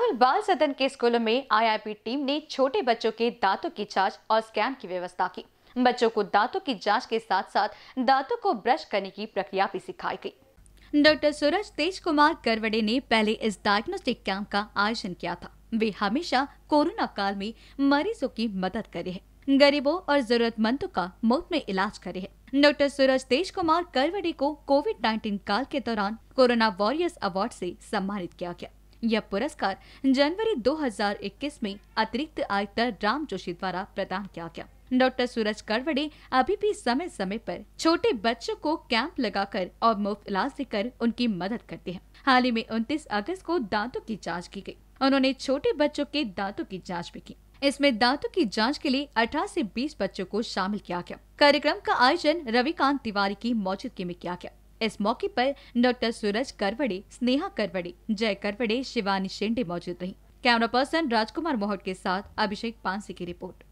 राहुल बाल सदन के स्कूलों में आईआईपी टीम ने छोटे बच्चों के दांतों की जांच और स्कैन की व्यवस्था की बच्चों को दांतों की जांच के साथ साथ दांतों को ब्रश करने की प्रक्रिया भी सिखाई गई डॉक्टर सूरज तेज कुमार करवड़े ने पहले इस डायग्नोस्टिक कैंप का आयोजन किया था वे हमेशा कोरोना काल में मरीजों की मदद करे है गरीबों और जरूरतमंदों का मुफ्त में इलाज करे है डॉक्टर सूरज तेज कुमार करवड़े को कोविड 19 काल के दौरान कोरोना वॉरियर्स अवार्ड से सम्मानित किया गया यह पुरस्कार जनवरी 2021 में अतिरिक्त आयुक्त राम जोशी द्वारा प्रदान किया गया डॉक्टर सूरज करवड़े अभी भी समय समय पर छोटे बच्चों को कैंप लगाकर और मुफ्त इलाज देकर उनकी मदद करते हैं हाल ही में 29 अगस्त को दांतों की जांच की गई उन्होंने छोटे बच्चों के दांतों की जांच भी की इसमें दांतों की जांच के लिए 18 से 20 बच्चों को शामिल किया गया कार्यक्रम का आयोजन रविकांत तिवारी की मौजूदगी में किया गया इस मौके पर डॉक्टर सूरज करवड़े स्नेहा करवड़े जय करवड़े शिवानी शेंडे मौजूद रही कैमरा पर्सन राजकुमार मोहट के साथ अभिषेक पांसी की रिपोर्ट